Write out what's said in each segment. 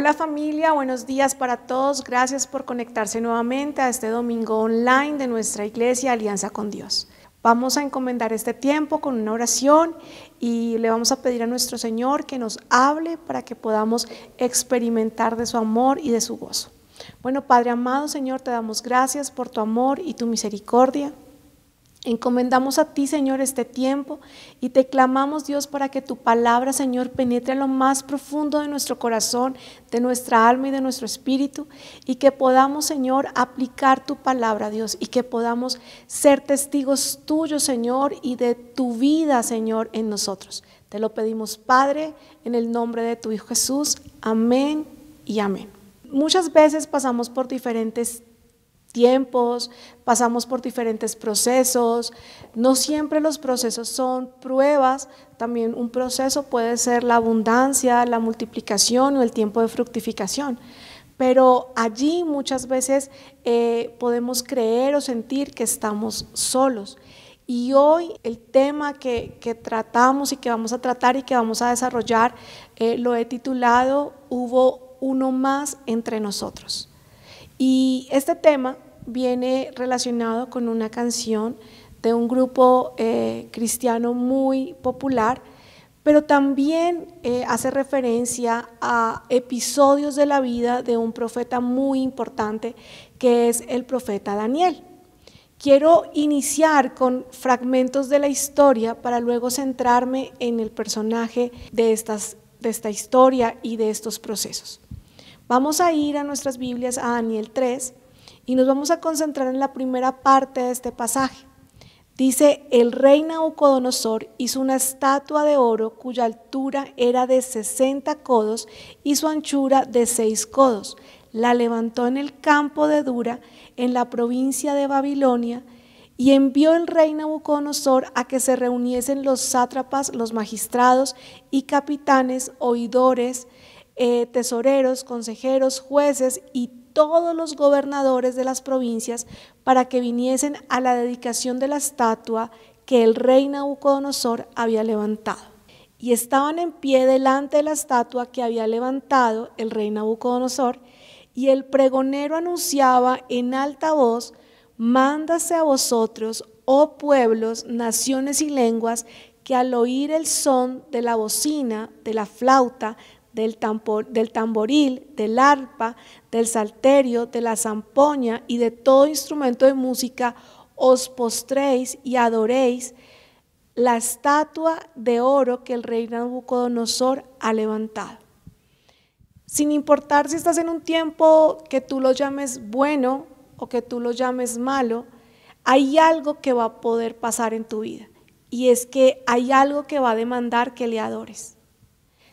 Hola familia, buenos días para todos. Gracias por conectarse nuevamente a este domingo online de nuestra iglesia Alianza con Dios. Vamos a encomendar este tiempo con una oración y le vamos a pedir a nuestro Señor que nos hable para que podamos experimentar de su amor y de su gozo. Bueno, Padre amado, Señor, te damos gracias por tu amor y tu misericordia. Encomendamos a ti, Señor, este tiempo y te clamamos, Dios, para que tu palabra, Señor, penetre a lo más profundo de nuestro corazón, de nuestra alma y de nuestro espíritu, y que podamos, Señor, aplicar tu palabra, Dios, y que podamos ser testigos tuyos, Señor, y de tu vida, Señor, en nosotros. Te lo pedimos, Padre, en el nombre de tu Hijo Jesús. Amén y amén. Muchas veces pasamos por diferentes tiempos, pasamos por diferentes procesos, no siempre los procesos son pruebas, también un proceso puede ser la abundancia, la multiplicación o el tiempo de fructificación, pero allí muchas veces eh, podemos creer o sentir que estamos solos. Y hoy el tema que, tratamos y que vamos a tratar y que vamos a desarrollar eh, lo he titulado Hubo uno más entre nosotros. Y este tema viene relacionado con una canción de un grupo eh, cristiano muy popular, pero también eh, hace referencia a episodios de la vida de un profeta muy importante que es el profeta Daniel. Quiero iniciar con fragmentos de la historia para luego centrarme en el personaje de, de esta historia y de estos procesos. Vamos a ir a nuestras Biblias a Daniel 3 y nos vamos a concentrar en la primera parte de este pasaje. Dice, el rey Nabucodonosor hizo una estatua de oro cuya altura era de 60 codos y su anchura de 6 codos. La levantó en el campo de Dura, en la provincia de Babilonia, y envió el rey Nabucodonosor a que se reuniesen los sátrapas, los magistrados y capitanes, oidores, eh, tesoreros, consejeros, jueces y todos los gobernadores de las provincias para que viniesen a la dedicación de la estatua que el rey Nabucodonosor había levantado. Y estaban en pie delante de la estatua que había levantado el rey Nabucodonosor, y el pregonero anunciaba en alta voz, mándase a vosotros, oh pueblos, naciones y lenguas, que al oír el son de la bocina, de la flauta, del, del tamboril, del arpa, del salterio, de la zampoña y de todo instrumento de música, os postréis y adoréis la estatua de oro que el rey Nabucodonosor ha levantado. Sin importar si estás en un tiempo que tú lo llames bueno o que tú lo llames malo, hay algo que va a poder pasar en tu vida y es que hay algo que va a demandar que le adores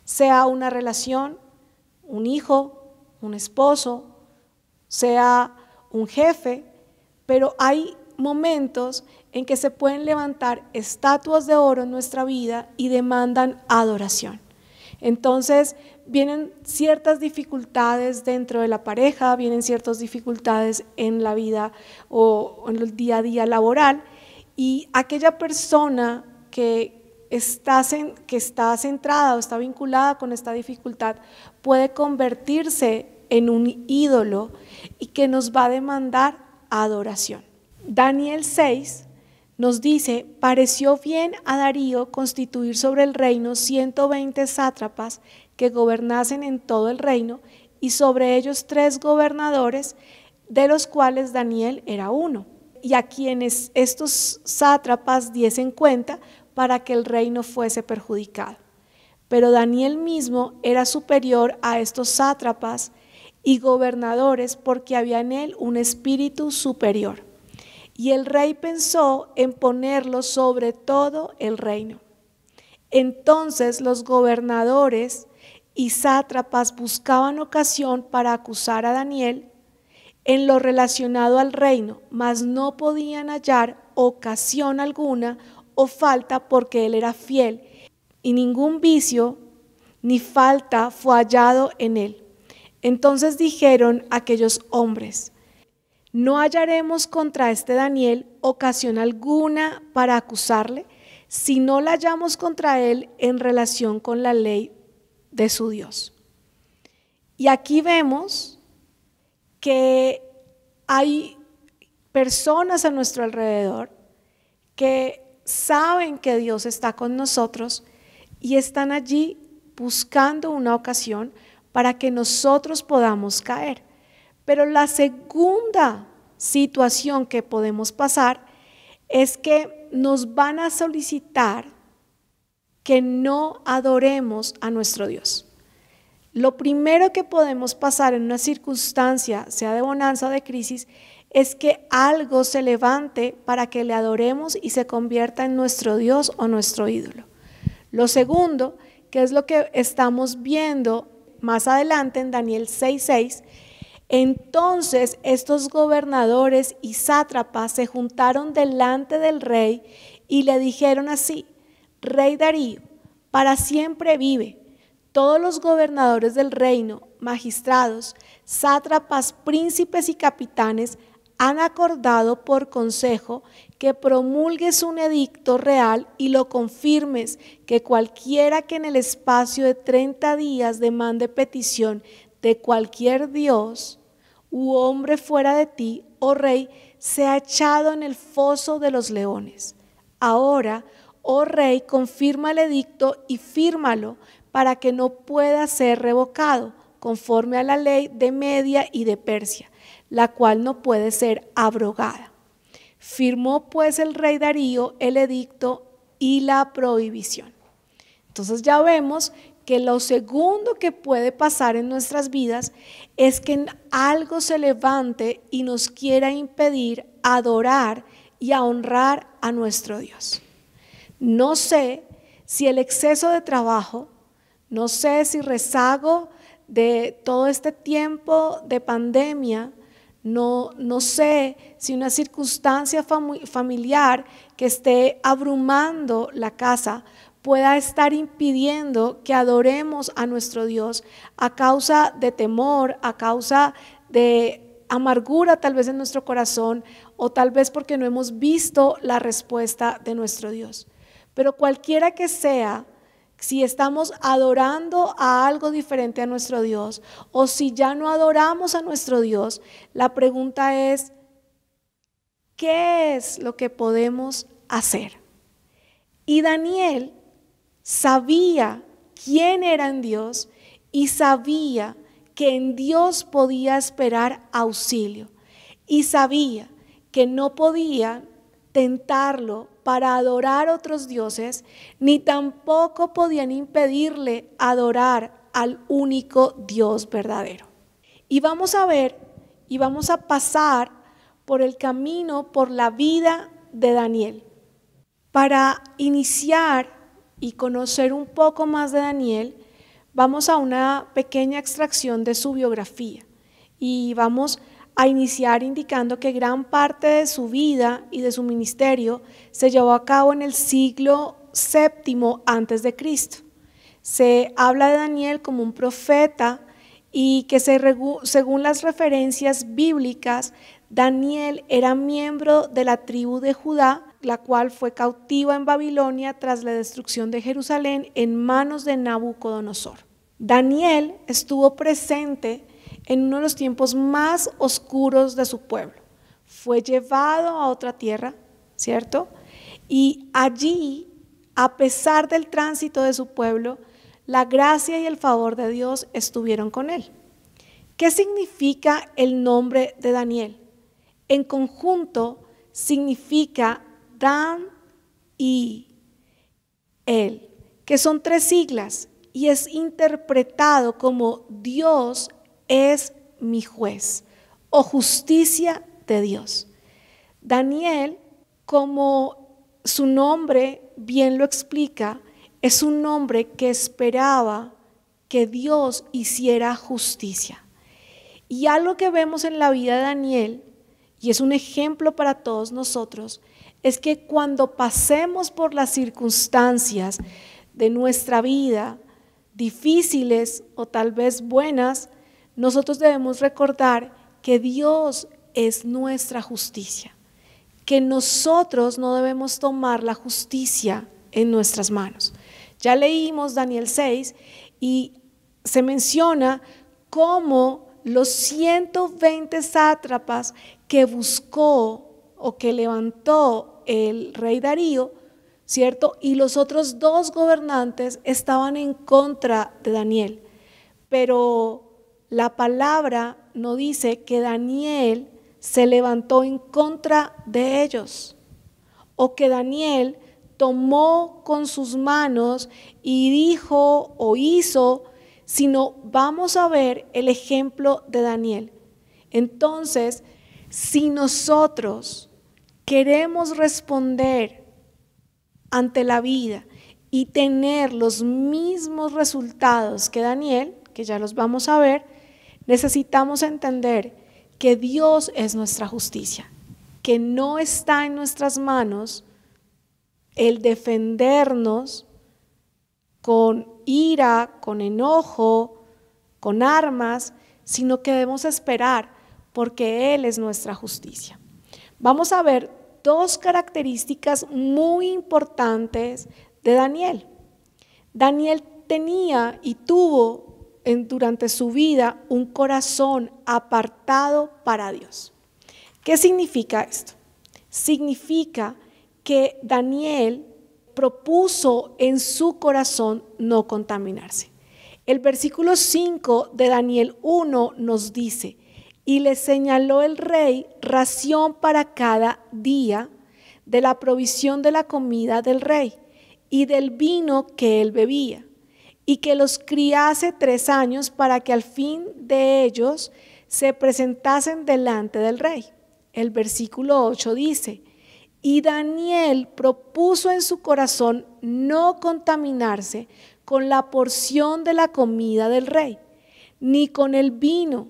sea una relación, un hijo, un esposo, sea un jefe, pero hay momentos en que se pueden levantar estatuas de oro en nuestra vida y demandan adoración. Entonces vienen ciertas dificultades dentro de la pareja, vienen ciertas dificultades en la vida o en el día a día laboral y aquella persona que, que está centrada o está vinculada con esta dificultad puede convertirse en un ídolo y que nos va a demandar adoración. Daniel 6 nos dice, pareció bien a Darío constituir sobre el reino 120 sátrapas que gobernasen en todo el reino y sobre ellos tres gobernadores, de los cuales Daniel era uno. Y a quienes estos sátrapas diesen cuenta, para que el reino fuese perjudicado. Pero Daniel mismo era superior a estos sátrapas y gobernadores porque había en él un espíritu superior. Y el rey pensó en ponerlo sobre todo el reino. Entonces los gobernadores y sátrapas buscaban ocasión para acusar a Daniel en lo relacionado al reino, mas no podían hallar ocasión alguna o falta porque él era fiel y ningún vicio ni falta fue hallado en él. Entonces dijeron aquellos hombres, ¿no hallaremos contra este Daniel ocasión alguna para acusarle si no la hallamos contra él en relación con la ley de su Dios? Y aquí vemos que hay personas a nuestro alrededor que saben que Dios está con nosotros y están allí buscando una ocasión para que nosotros podamos caer. Pero la segunda situación que podemos pasar es que nos van a solicitar que no adoremos a nuestro Dios. Lo primero que podemos pasar en una circunstancia, sea de bonanza o de crisis, es que algo se levante para que le adoremos y se convierta en nuestro Dios o nuestro ídolo. Lo segundo, que es lo que estamos viendo más adelante en Daniel 6:6, entonces estos gobernadores y sátrapas se juntaron delante del rey y le dijeron así, Rey Darío, para siempre vive. Todos los gobernadores del reino, magistrados, sátrapas, príncipes y capitanes han acordado por consejo que promulgues un edicto real y lo confirmes, que cualquiera que en el espacio de 30 días demande petición de cualquier dios u hombre fuera de ti, oh rey, sea echado en el foso de los leones. Ahora, oh rey, confirma el edicto y fírmalo para que no pueda ser revocado, conforme a la ley de Media y de Persia la cual no puede ser abrogada. Firmó pues el rey Darío el edicto y la prohibición. Entonces ya vemos que lo segundo que puede pasar en nuestras vidas es que algo se levante y nos quiera impedir adorar y honrar a nuestro Dios. No sé si el exceso de trabajo, no sé si rezago de todo este tiempo de pandemia, no, sé si una circunstancia familiar que esté abrumando la casa pueda estar impidiendo que adoremos a nuestro Dios a causa de temor, a causa de amargura tal vez en nuestro corazón o tal vez porque no hemos visto la respuesta de nuestro Dios. Pero cualquiera que sea si estamos adorando a algo diferente a nuestro Dios o si ya no adoramos a nuestro Dios, la pregunta es, ¿qué es lo que podemos hacer? Y Daniel sabía quién era en Dios y sabía que en Dios podía esperar auxilio y sabía que no podía tentarlo para adorar otros dioses, ni tampoco podían impedirle adorar al único Dios verdadero. Y vamos a ver y vamos a pasar por el camino, por la vida de Daniel. Para iniciar y conocer un poco más de Daniel, vamos a una pequeña extracción de su biografía y vamos a iniciar indicando que gran parte de su vida y de su ministerio se llevó a cabo en el siglo VII antes de Cristo. Se habla de Daniel como un profeta y que según las referencias bíblicas, Daniel era miembro de la tribu de Judá, la cual fue cautiva en Babilonia tras la destrucción de Jerusalén en manos de Nabucodonosor. Daniel estuvo presente en uno de los tiempos más oscuros de su pueblo. Fue llevado a otra tierra, ¿cierto? Y allí, a pesar del tránsito de su pueblo, la gracia y el favor de Dios estuvieron con él. ¿Qué significa el nombre de Daniel? En conjunto significa Dan y él, que son tres siglas y es interpretado como Dios es mi juez o justicia de Dios. Daniel, como su nombre bien lo explica, es un hombre que esperaba que Dios hiciera justicia. Y algo que vemos en la vida de Daniel, y es un ejemplo para todos nosotros, es que cuando pasemos por las circunstancias de nuestra vida, difíciles o tal vez buenas, nosotros debemos recordar que Dios es nuestra justicia, que nosotros no debemos tomar la justicia en nuestras manos. Ya leímos Daniel 6 y se menciona cómo los 120 sátrapas que buscó o que levantó el rey Darío, ¿cierto? Y los otros dos gobernantes estaban en contra de Daniel. Pero la palabra no dice que Daniel se levantó en contra de ellos o que Daniel tomó con sus manos y dijo o hizo, sino vamos a ver el ejemplo de Daniel. Entonces, si nosotros queremos responder ante la vida y tener los mismos resultados que Daniel, que ya los vamos a ver, Necesitamos entender que Dios es nuestra justicia, que no está en nuestras manos el defendernos con ira, con enojo, con armas, sino que debemos esperar porque Él es nuestra justicia. Vamos a ver dos características muy importantes de Daniel. Daniel tenía y tuvo durante su vida un corazón apartado para Dios. ¿Qué significa esto? Significa que Daniel propuso en su corazón no contaminarse. El versículo 5 de Daniel 1 nos dice, y le señaló el rey ración para cada día de la provisión de la comida del rey y del vino que él bebía y que los criase tres años para que al fin de ellos se presentasen delante del rey. El versículo 8 dice, y Daniel propuso en su corazón no contaminarse con la porción de la comida del rey, ni con el vino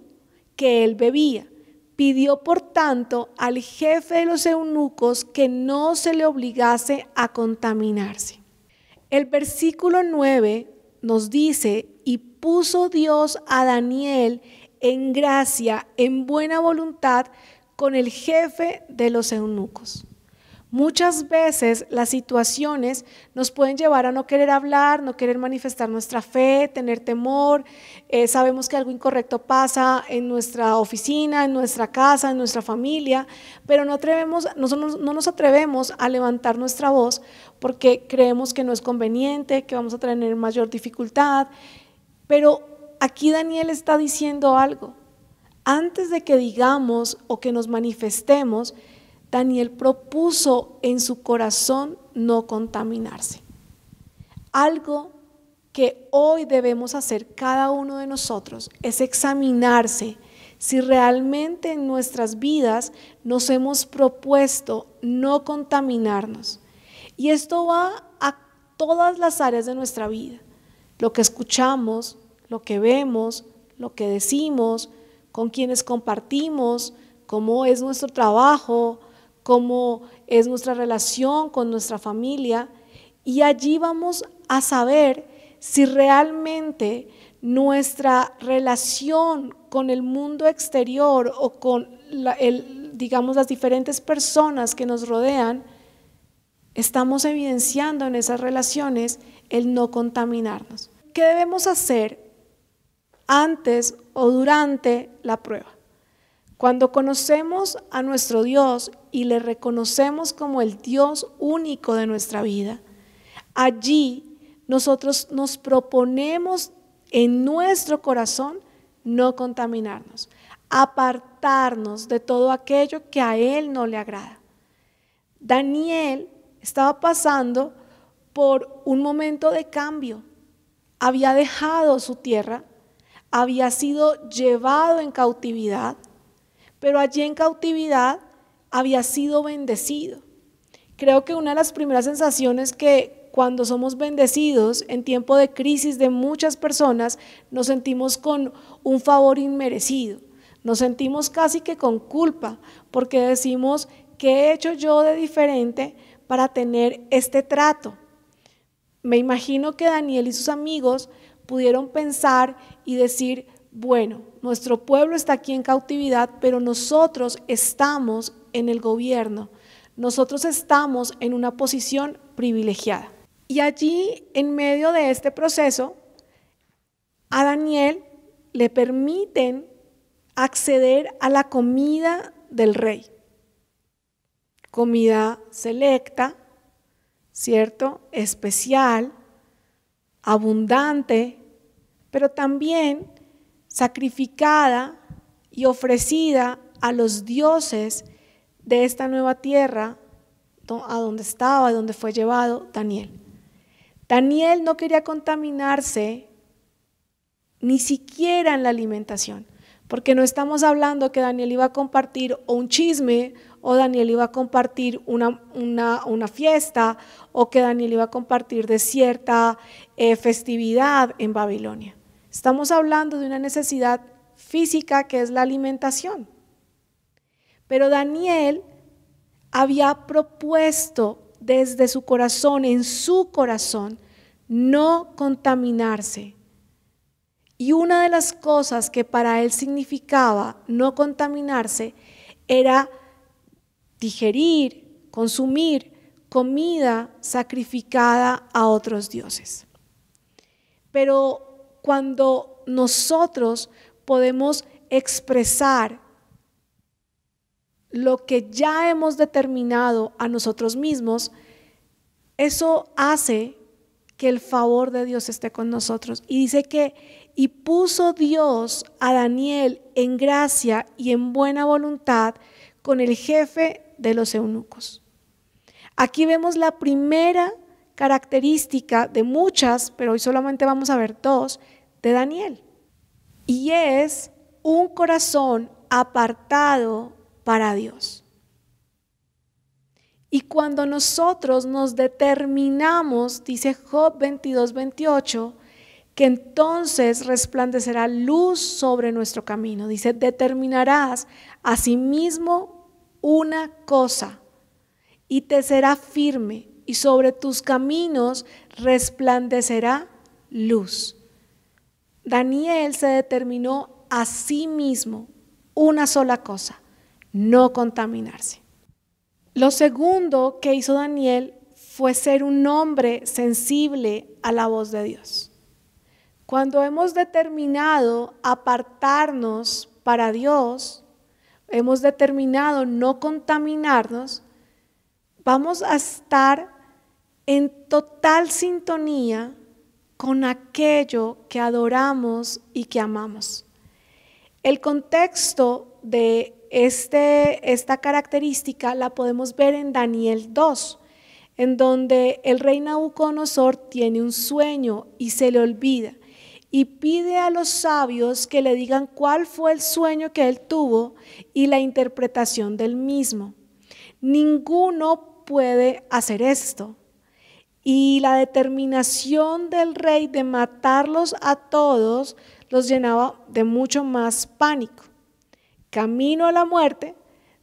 que él bebía. Pidió, por tanto, al jefe de los eunucos que no se le obligase a contaminarse. El versículo 9 nos dice, y puso Dios a Daniel en gracia, en buena voluntad, con el jefe de los eunucos. Muchas veces las situaciones nos pueden llevar a no querer hablar, no querer manifestar nuestra fe, tener temor. Eh, sabemos que algo incorrecto pasa en nuestra oficina, en nuestra casa, en nuestra familia, pero no, atrevemos, no nos atrevemos a levantar nuestra voz porque creemos que no es conveniente, que vamos a tener mayor dificultad. Pero aquí Daniel está diciendo algo. Antes de que digamos o que nos manifestemos, Daniel propuso en su corazón no contaminarse. Algo que hoy debemos hacer cada uno de nosotros es examinarse si realmente en nuestras vidas nos hemos propuesto no contaminarnos y esto va a todas las áreas de nuestra vida. Lo que escuchamos, lo que vemos, lo que decimos, con quienes compartimos, cómo es nuestro trabajo, cómo es nuestra relación con nuestra familia. Y allí vamos a saber si realmente nuestra relación con el mundo exterior o con, digamos, las diferentes personas que nos rodean, Estamos evidenciando en esas relaciones el no contaminarnos. ¿Qué debemos hacer antes o durante la prueba? Cuando conocemos a nuestro Dios y le reconocemos como el Dios único de nuestra vida, allí nosotros nos proponemos en nuestro corazón no contaminarnos, apartarnos de todo aquello que a Él no le agrada. Daniel estaba pasando por un momento de cambio. Había dejado su tierra, había sido llevado en cautividad, pero allí en cautividad había sido bendecido. Creo que una de las primeras sensaciones que cuando somos bendecidos en tiempo de crisis de muchas personas, nos sentimos con un favor inmerecido, nos sentimos casi que con culpa, porque decimos, ¿qué he hecho yo de diferente para tener este trato. Me imagino que Daniel y sus amigos pudieron pensar y decir, bueno, nuestro pueblo está aquí en cautividad, pero nosotros estamos en el gobierno, nosotros estamos en una posición privilegiada. Y allí, en medio de este proceso, a Daniel le permiten acceder a la comida del rey comida selecta, ¿cierto? Especial, abundante, pero también sacrificada y ofrecida a los dioses de esta nueva tierra a donde estaba, a donde fue llevado Daniel. Daniel no quería contaminarse ni siquiera en la alimentación, porque no estamos hablando que Daniel iba a compartir o un chisme o Daniel iba a compartir una, fiesta o que Daniel iba a compartir de cierta eh, festividad en Babilonia. Estamos hablando de una necesidad física que es la alimentación. Pero Daniel había propuesto desde su corazón, en su corazón, no contaminarse. Y una de las cosas que para él significaba no contaminarse era digerir, consumir comida sacrificada a otros dioses. Pero cuando nosotros podemos expresar lo que ya hemos determinado a nosotros mismos, eso hace que el favor de Dios esté con nosotros. Y dice que, y puso Dios a Daniel en gracia y en buena voluntad con el jefe de los eunucos. Aquí vemos la primera característica de muchas, pero hoy solamente vamos a ver dos, de Daniel. Y es un corazón apartado para Dios. Y cuando nosotros nos determinamos, dice Job 22, 28, que entonces resplandecerá luz sobre nuestro camino. Dice, determinarás a sí mismo una cosa y te será firme y sobre tus caminos resplandecerá luz. Daniel se determinó a sí mismo una sola cosa, no contaminarse. Lo segundo que hizo Daniel fue ser un hombre sensible a la voz de Dios. Cuando hemos determinado apartarnos para Dios, hemos determinado no contaminarnos, vamos a estar en total sintonía con aquello que adoramos y que amamos. El contexto de este, esta característica la podemos ver en Daniel 2, en donde el rey Nabucodonosor tiene un sueño y se le olvida y pide a los sabios que le digan cuál fue el sueño que él tuvo y la interpretación del mismo. Ninguno puede hacer esto. Y la determinación del rey de matarlos a todos los llenaba de mucho más pánico. Camino a la muerte,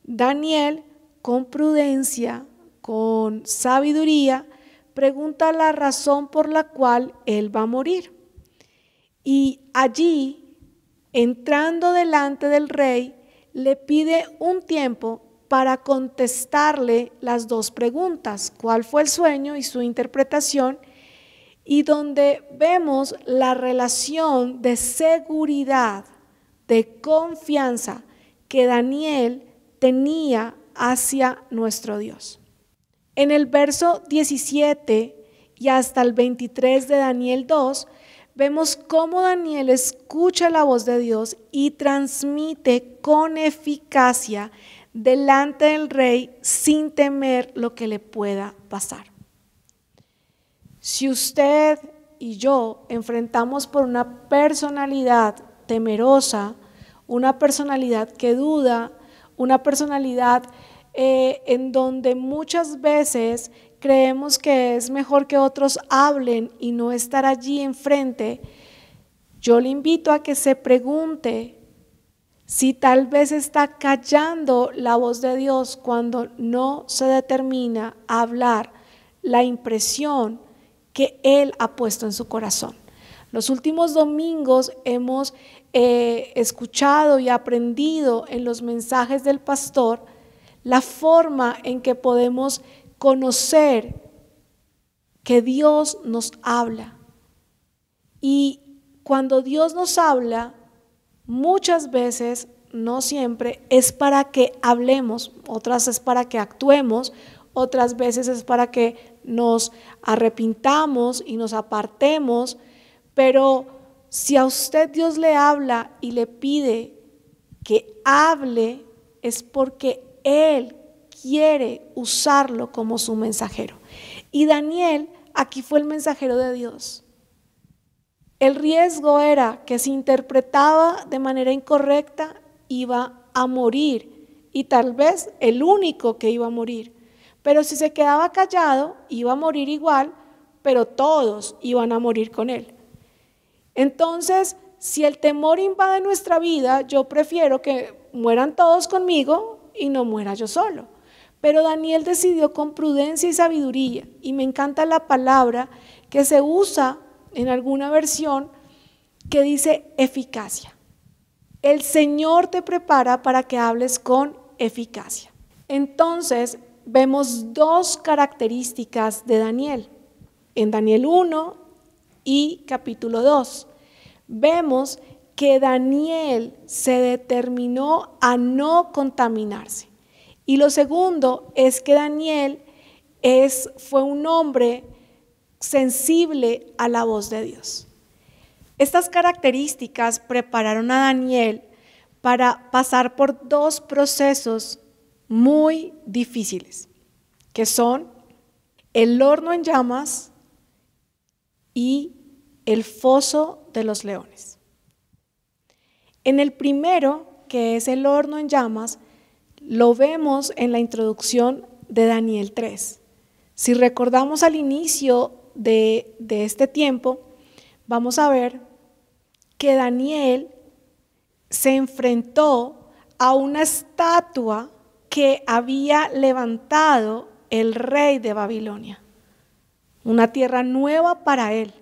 Daniel, con prudencia, con sabiduría, pregunta la razón por la cual él va a morir. Y allí, entrando delante del rey, le pide un tiempo para contestarle las dos preguntas, cuál fue el sueño y su interpretación, y donde vemos la relación de seguridad, de confianza que Daniel tenía hacia nuestro Dios. En el verso 17 y hasta el 23 de Daniel 2 vemos cómo Daniel escucha la voz de Dios y transmite con eficacia delante del rey sin temer lo que le pueda pasar. Si usted y yo enfrentamos por una personalidad temerosa, una personalidad que duda, una personalidad eh, en donde muchas veces creemos que es mejor que otros hablen y no estar allí enfrente, yo le invito a que se pregunte si tal vez está callando la voz de Dios cuando no se determina a hablar la impresión que Él ha puesto en su corazón. Los últimos domingos hemos eh, escuchado y aprendido en los mensajes del pastor la forma en que podemos conocer que Dios nos habla. Y cuando Dios nos habla, muchas veces, no siempre, es para que hablemos, otras es para que actuemos, otras veces es para que nos arrepintamos y nos apartemos, pero si a usted Dios le habla y le pide que hable, es porque Él quiere usarlo como su mensajero. Y Daniel aquí fue el mensajero de Dios. El riesgo era que si interpretaba de manera incorrecta iba a morir y tal vez el único que iba a morir. Pero si se quedaba callado iba a morir igual, pero todos iban a morir con él. Entonces, si el temor invade nuestra vida, yo prefiero que mueran todos conmigo y no muera yo solo. Pero Daniel decidió con prudencia y sabiduría, y me encanta la palabra que se usa en alguna versión que dice eficacia. El Señor te prepara para que hables con eficacia. Entonces, vemos dos características de Daniel. En Daniel 1 y capítulo 2, vemos que Daniel se determinó a no contaminarse. Y lo segundo es que Daniel fue un hombre sensible a la voz de Dios. Estas características prepararon a Daniel para pasar por dos procesos muy difíciles, que son el horno en llamas y el foso de los leones. En el primero, que es el horno en llamas, lo vemos en la introducción de Daniel 3. Si recordamos al inicio de, de este tiempo, vamos a ver que Daniel se enfrentó a una estatua que había levantado el rey de Babilonia, una tierra nueva para él,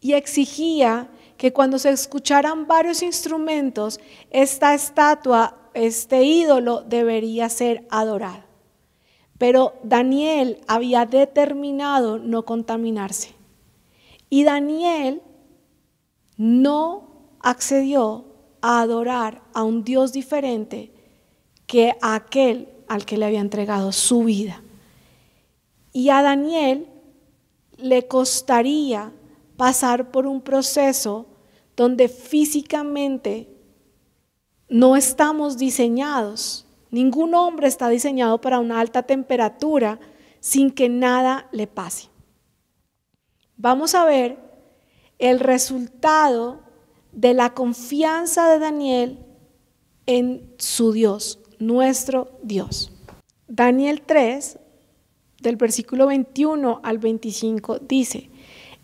y exigía que cuando se escucharan varios instrumentos, esta estatua este ídolo debería ser adorado. Pero Daniel había determinado no contaminarse. Y Daniel no accedió a adorar a un Dios diferente que aquel al que le había entregado su vida. Y a Daniel le costaría pasar por un proceso donde físicamente no estamos diseñados. Ningún hombre está diseñado para una alta temperatura sin que nada le pase. Vamos a ver el resultado de la confianza de Daniel en su Dios, nuestro Dios. Daniel 3, del versículo 21 al 25, dice,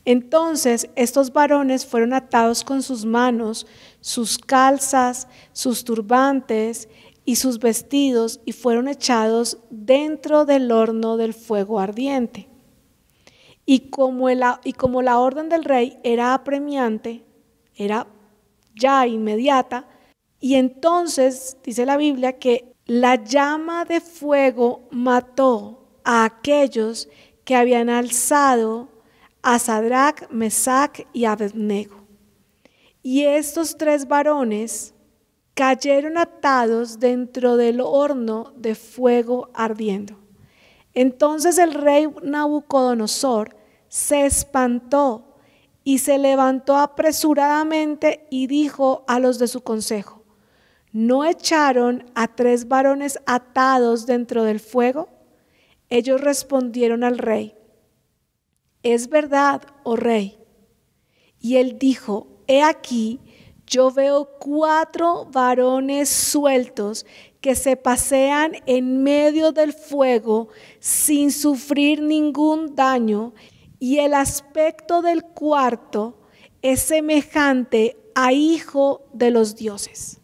entonces estos varones fueron atados con sus manos sus calzas, sus turbantes y sus vestidos y fueron echados dentro del horno del fuego ardiente. Y como, la orden del rey era apremiante, era ya inmediata, y entonces dice la Biblia que la llama de fuego mató a aquellos que habían alzado a Sadrach, Mesach y Abednego. Y estos tres varones cayeron atados dentro del horno de fuego ardiendo. Entonces el rey Nabucodonosor se espantó y se levantó apresuradamente y dijo a los de su consejo, ¿no echaron a tres varones atados dentro del fuego? Ellos respondieron al rey, es verdad, oh rey. Y él dijo, he aquí, yo veo cuatro varones sueltos que se pasean en medio del fuego sin sufrir ningún daño, y el aspecto del cuarto es semejante a hijo de los dioses.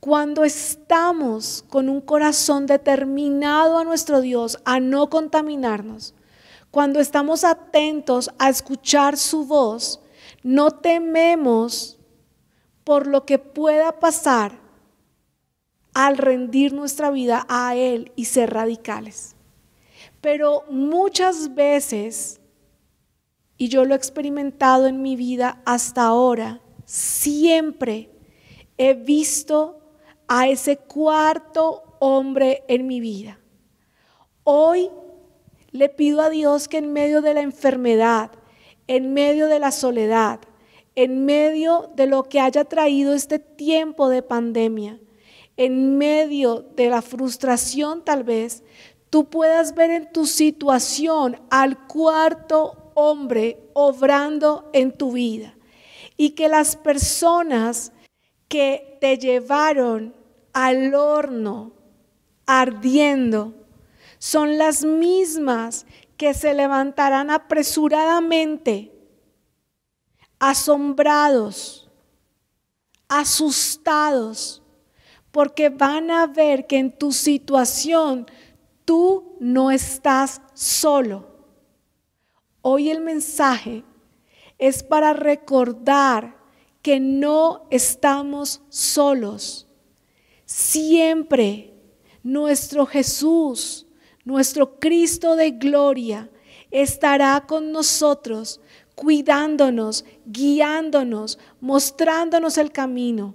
Cuando estamos con un corazón determinado a nuestro Dios, a no contaminarnos, cuando estamos atentos a escuchar su voz, no tememos por lo que pueda pasar al rendir nuestra vida a Él y ser radicales. Pero muchas veces, y yo lo he experimentado en mi vida hasta ahora, siempre he visto a ese cuarto hombre en mi vida. Hoy le pido a Dios que en medio de la enfermedad, en medio de la soledad, en medio de lo que haya traído este tiempo de pandemia, en medio de la frustración tal vez, tú puedas ver en tu situación al cuarto hombre obrando en tu vida y que las personas que te llevaron al horno ardiendo son las mismas que se levantarán apresuradamente, asombrados, asustados, porque van a ver que en tu situación tú no estás solo. Hoy el mensaje es para recordar que no estamos solos. Siempre nuestro Jesús nuestro Cristo de gloria, estará con nosotros, cuidándonos, guiándonos, mostrándonos el camino.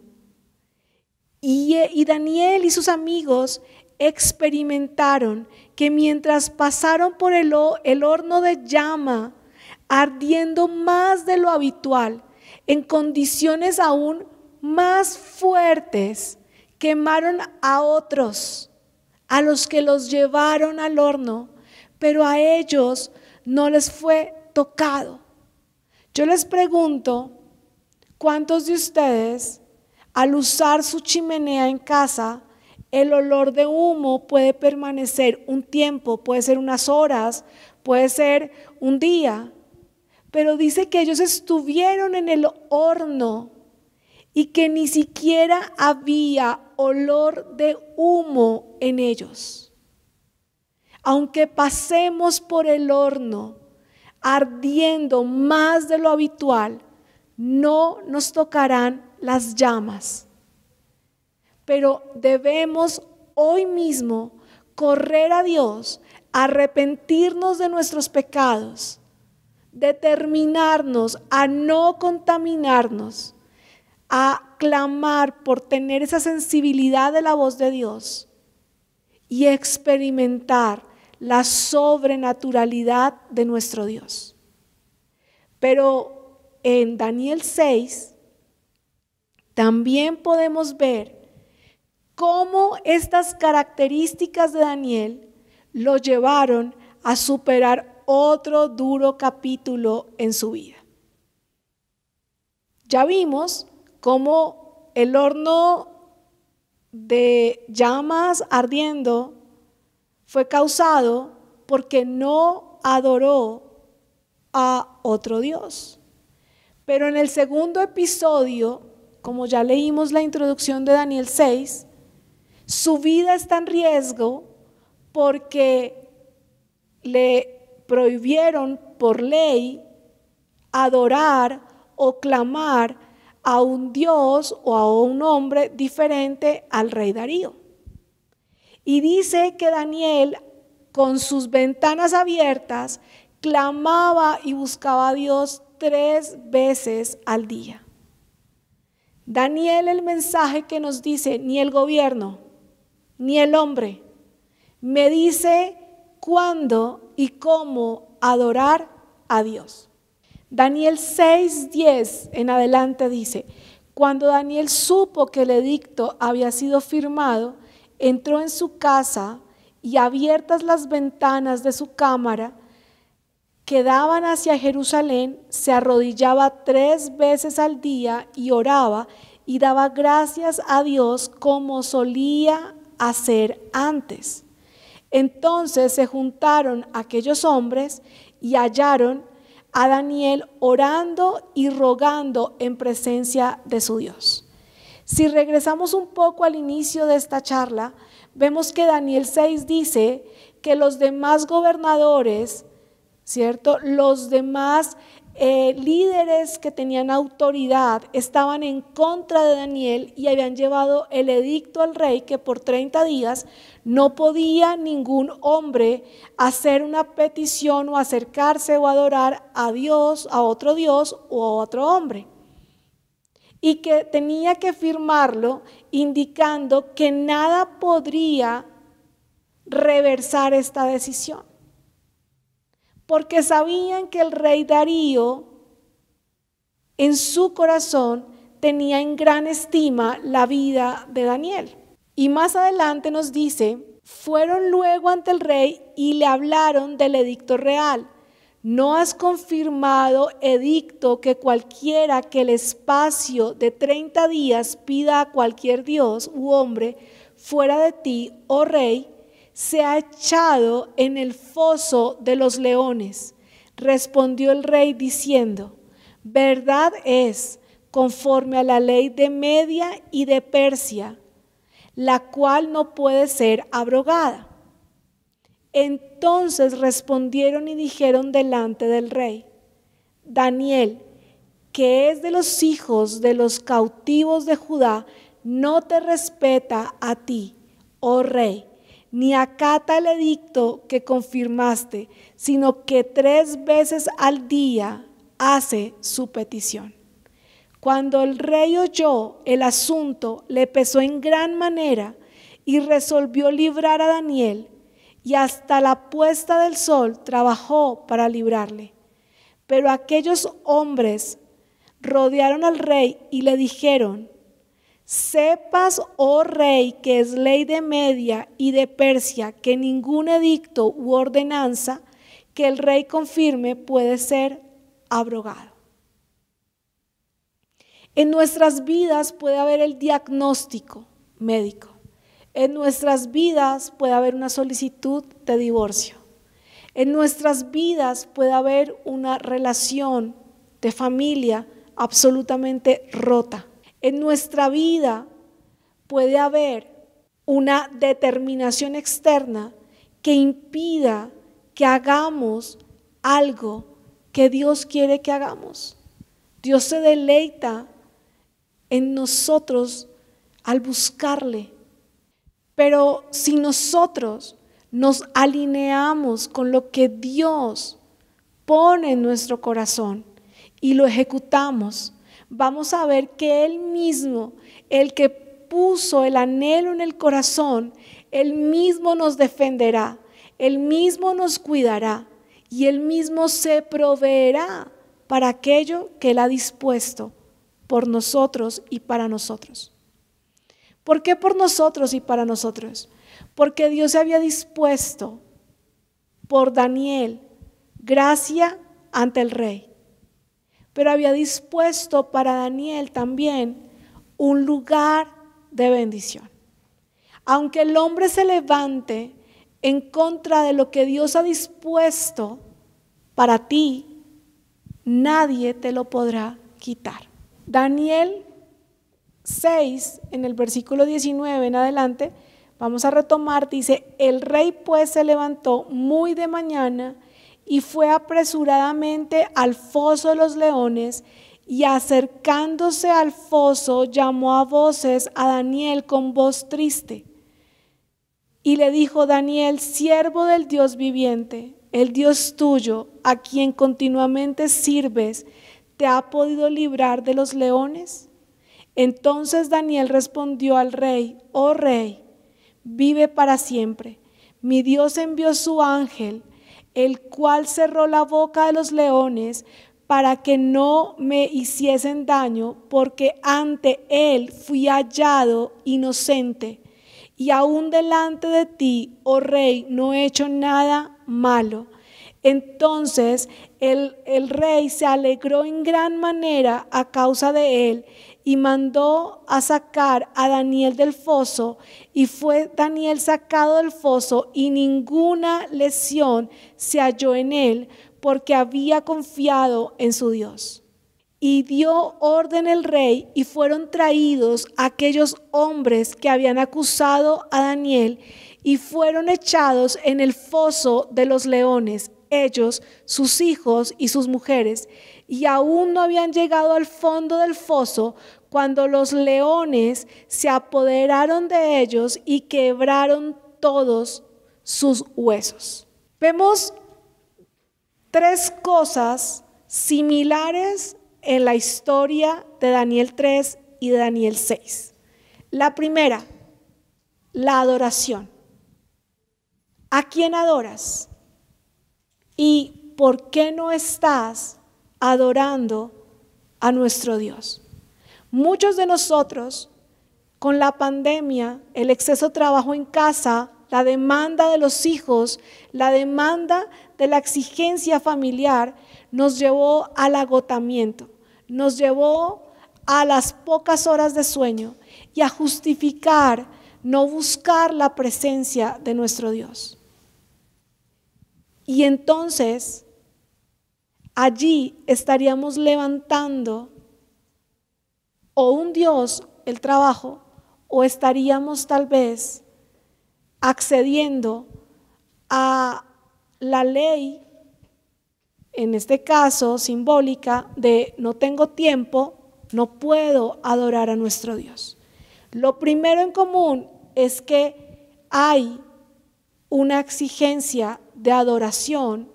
Y, Daniel y sus amigos experimentaron que mientras pasaron por el horno de llama, ardiendo más de lo habitual, en condiciones aún más fuertes, quemaron a otros a los que los llevaron al horno, pero a ellos no les fue tocado. Yo les pregunto, ¿cuántos de ustedes al usar su chimenea en casa, el olor de humo puede permanecer un tiempo, puede ser unas horas, puede ser un día, pero dice que ellos estuvieron en el horno y que ni siquiera había olor de humo en ellos. Aunque pasemos por el horno ardiendo más de lo habitual, no nos tocarán las llamas. Pero debemos hoy mismo correr a Dios, arrepentirnos de nuestros pecados, determinarnos a no contaminarnos, a clamar por tener esa sensibilidad de la voz de Dios y experimentar la sobrenaturalidad de nuestro Dios. Pero en Daniel 6 también podemos ver cómo estas características de Daniel lo llevaron a superar otro duro capítulo en su vida. Ya vimos como el horno de llamas ardiendo fue causado porque no adoró a otro Dios. Pero en el segundo episodio, como ya leímos la introducción de Daniel 6, su vida está en riesgo porque le prohibieron por ley adorar o clamar a un dios o a un hombre diferente al rey Darío. Y dice que Daniel, con sus ventanas abiertas, clamaba y buscaba a Dios tres veces al día. Daniel el mensaje que nos dice, ni el gobierno, ni el hombre, me dice cuándo y cómo adorar a Dios. Daniel 6:10 en adelante dice, cuando Daniel supo que el edicto había sido firmado, entró en su casa y abiertas las ventanas de su cámara que daban hacia Jerusalén, se arrodillaba tres veces al día y oraba y daba gracias a Dios como solía hacer antes. Entonces se juntaron aquellos hombres y hallaron a Daniel orando y rogando en presencia de su Dios. Si regresamos un poco al inicio de esta charla, vemos que Daniel 6 dice que los demás gobernadores, ¿cierto? Los demás eh, líderes que tenían autoridad estaban en contra de Daniel y habían llevado el edicto al rey que por 30 días no podía ningún hombre hacer una petición o acercarse o adorar a Dios, a otro Dios o a otro hombre. Y que tenía que firmarlo indicando que nada podría reversar esta decisión porque sabían que el rey Darío en su corazón tenía en gran estima la vida de Daniel. Y más adelante nos dice, fueron luego ante el rey y le hablaron del edicto real. ¿No has confirmado edicto que cualquiera que el espacio de 30 días pida a cualquier dios u hombre fuera de ti, oh rey, se ha echado en el foso de los leones. Respondió el rey diciendo, verdad es, conforme a la ley de Media y de Persia, la cual no puede ser abrogada. Entonces respondieron y dijeron delante del rey, Daniel, que es de los hijos de los cautivos de Judá, no te respeta a ti, oh rey, ni acata el edicto que confirmaste, sino que tres veces al día hace su petición. Cuando el rey oyó el asunto, le pesó en gran manera y resolvió librar a Daniel, y hasta la puesta del sol trabajó para librarle. Pero aquellos hombres rodearon al rey y le dijeron, Sepas, oh rey, que es ley de Media y de Persia, que ningún edicto u ordenanza que el rey confirme puede ser abrogado. En nuestras vidas puede haber el diagnóstico médico. En nuestras vidas puede haber una solicitud de divorcio. En nuestras vidas puede haber una relación de familia absolutamente rota en nuestra vida puede haber una determinación externa que impida que hagamos algo que Dios quiere que hagamos. Dios se deleita en nosotros al buscarle. Pero si nosotros nos alineamos con lo que Dios pone en nuestro corazón y lo ejecutamos, vamos a ver que Él mismo, el que puso el anhelo en el corazón, Él mismo nos defenderá, Él mismo nos cuidará y Él mismo se proveerá para aquello que Él ha dispuesto por nosotros y para nosotros. ¿Por qué por nosotros y para nosotros? Porque Dios se había dispuesto por Daniel gracia ante el rey había dispuesto para Daniel también un lugar de bendición. Aunque el hombre se levante en contra de lo que Dios ha dispuesto para ti, nadie te lo podrá quitar. Daniel 6, en el versículo 19 en adelante, vamos a retomar, dice, el rey pues se levantó muy de mañana y fue apresuradamente al foso de los leones y acercándose al foso llamó a voces a Daniel con voz triste. Y le dijo Daniel, siervo del Dios viviente, el Dios tuyo, a quien continuamente sirves, ¿te ha podido librar de los leones? Entonces Daniel respondió al rey, oh rey, vive para siempre. Mi Dios envió su ángel el cual cerró la boca de los leones para que no me hiciesen daño, porque ante él fui hallado inocente. Y aún delante de ti, oh rey, no he hecho nada malo. Entonces el, el rey se alegró en gran manera a causa de él y mandó a sacar a Daniel del foso y fue Daniel sacado del foso y ninguna lesión se halló en él porque había confiado en su Dios. Y dio orden el rey y fueron traídos aquellos hombres que habían acusado a Daniel y fueron echados en el foso de los leones ellos, sus hijos y sus mujeres, y aún no habían llegado al fondo del foso cuando los leones se apoderaron de ellos y quebraron todos sus huesos. Vemos tres cosas similares en la historia de Daniel 3 y Daniel 6. La primera, la adoración. ¿A quién adoras? ¿Y por qué no estás adorando a nuestro Dios? Muchos de nosotros, con la pandemia, el exceso de trabajo en casa, la demanda de los hijos, la demanda de la exigencia familiar, nos llevó al agotamiento, nos llevó a las pocas horas de sueño y a justificar no buscar la presencia de nuestro Dios. Y entonces allí estaríamos levantando o un Dios, el trabajo, o estaríamos tal vez accediendo a la ley, en este caso simbólica, de no tengo tiempo, no puedo adorar a nuestro Dios. Lo primero en común es que hay una exigencia de adoración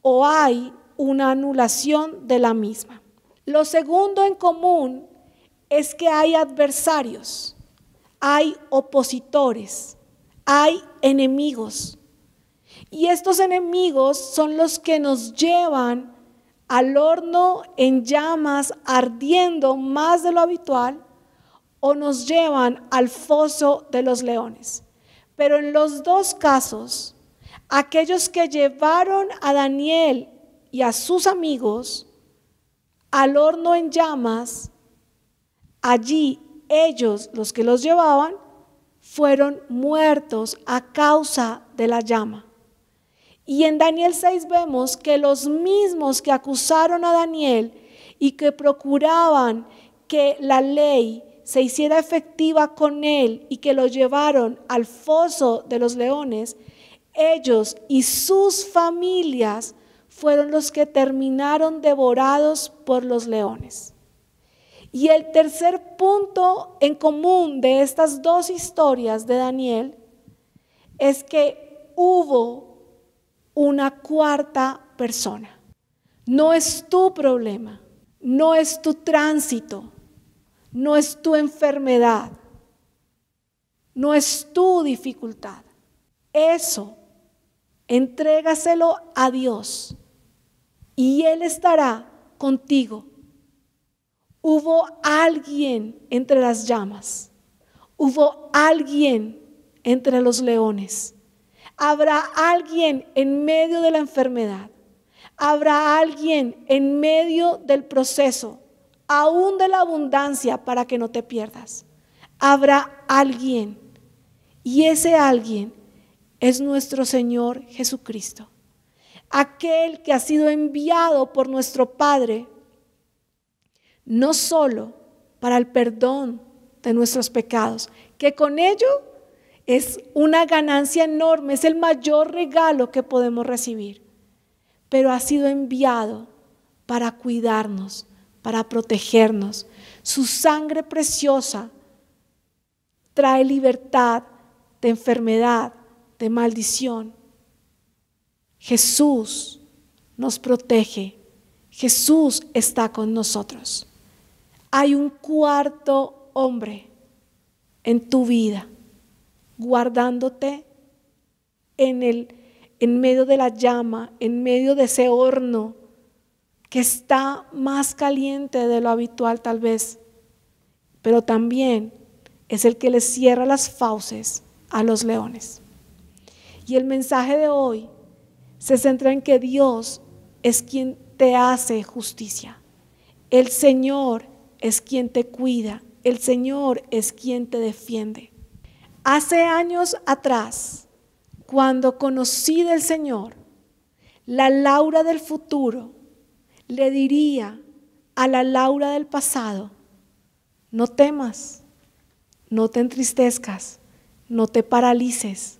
o hay una anulación de la misma. Lo segundo en común es que hay adversarios, hay opositores, hay enemigos. Y estos enemigos son los que nos llevan al horno en llamas ardiendo más de lo habitual o nos llevan al foso de los leones. Pero en los dos casos aquellos que llevaron a Daniel y a sus amigos al horno en llamas, allí ellos, los que los llevaban, fueron muertos a causa de la llama. Y en Daniel 6 vemos que los mismos que acusaron a Daniel y que procuraban que la ley se hiciera efectiva con él y que lo llevaron al foso de los leones, ellos y sus familias fueron los que terminaron devorados por los leones. Y el tercer punto en común de estas dos historias de Daniel es que hubo una cuarta persona. No es tu problema, no es tu tránsito, no es tu enfermedad, no es tu dificultad. Eso Entrégaselo a Dios y Él estará contigo. Hubo alguien entre las llamas. Hubo alguien entre los leones. Habrá alguien en medio de la enfermedad. Habrá alguien en medio del proceso, aún de la abundancia, para que no te pierdas. Habrá alguien. Y ese alguien es nuestro Señor Jesucristo, aquel que ha sido enviado por nuestro Padre, no solo para el perdón de nuestros pecados, que con ello es una ganancia enorme, es el mayor regalo que podemos recibir, pero ha sido enviado para cuidarnos, para protegernos. Su sangre preciosa trae libertad de enfermedad, de maldición. Jesús nos protege. Jesús está con nosotros. Hay un cuarto hombre en tu vida, guardándote en, el, en medio de la llama, en medio de ese horno que está más caliente de lo habitual tal vez, pero también es el que le cierra las fauces a los leones. Y el mensaje de hoy se centra en que Dios es quien te hace justicia. El Señor es quien te cuida. El Señor es quien te defiende. Hace años atrás, cuando conocí del Señor, la Laura del futuro le diría a la Laura del pasado, no temas, no te entristezcas, no te paralices,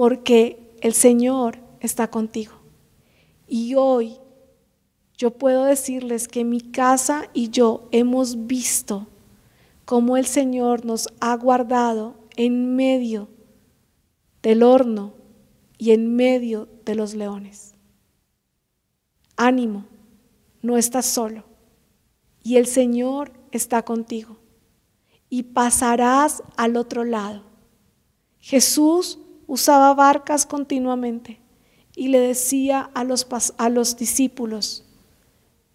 porque el Señor está contigo. Y hoy yo puedo decirles que mi casa y yo hemos visto cómo el Señor nos ha guardado en medio del horno y en medio de los leones. Ánimo, no estás solo y el Señor está contigo y pasarás al otro lado. Jesús usaba barcas continuamente y le decía a los, a los discípulos,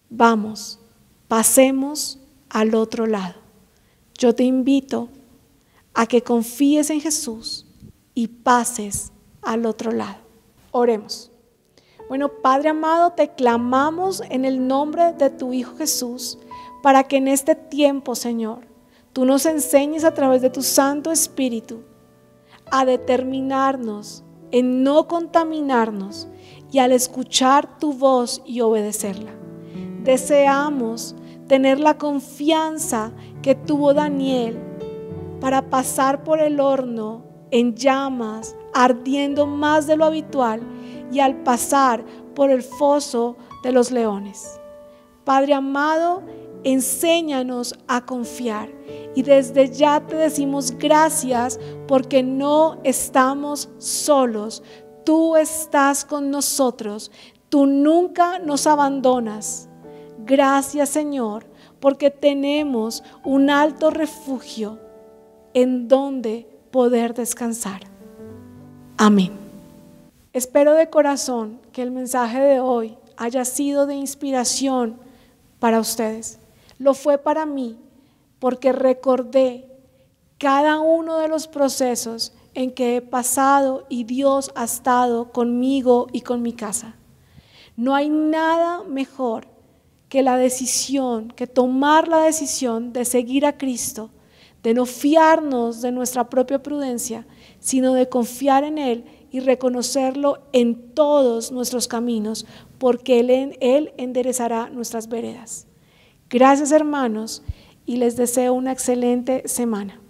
vamos, pasemos al otro lado. Yo te invito a que confíes en Jesús y pases al otro lado. Oremos. Bueno, Padre amado, te clamamos en el nombre de tu Hijo Jesús para que en este tiempo, Señor, tú nos enseñes a través de tu Santo Espíritu a determinarnos en no contaminarnos y al escuchar tu voz y obedecerla. Deseamos tener la confianza que tuvo Daniel para pasar por el horno en llamas, ardiendo más de lo habitual y al pasar por el foso de los leones. Padre amado, enséñanos a confiar. Y desde ya te decimos gracias porque no estamos solos. Tú estás con nosotros. Tú nunca nos abandonas. Gracias Señor porque tenemos un alto refugio en donde poder descansar. Amén. Espero de corazón que el mensaje de hoy haya sido de inspiración para ustedes. Lo fue para mí porque recordé cada uno de los procesos en que he pasado y Dios ha estado conmigo y con mi casa. No hay nada mejor que la decisión, que tomar la decisión de seguir a Cristo, de no fiarnos de nuestra propia prudencia, sino de confiar en Él y reconocerlo en todos nuestros caminos, porque Él, Él enderezará nuestras veredas. Gracias hermanos y les deseo una excelente semana.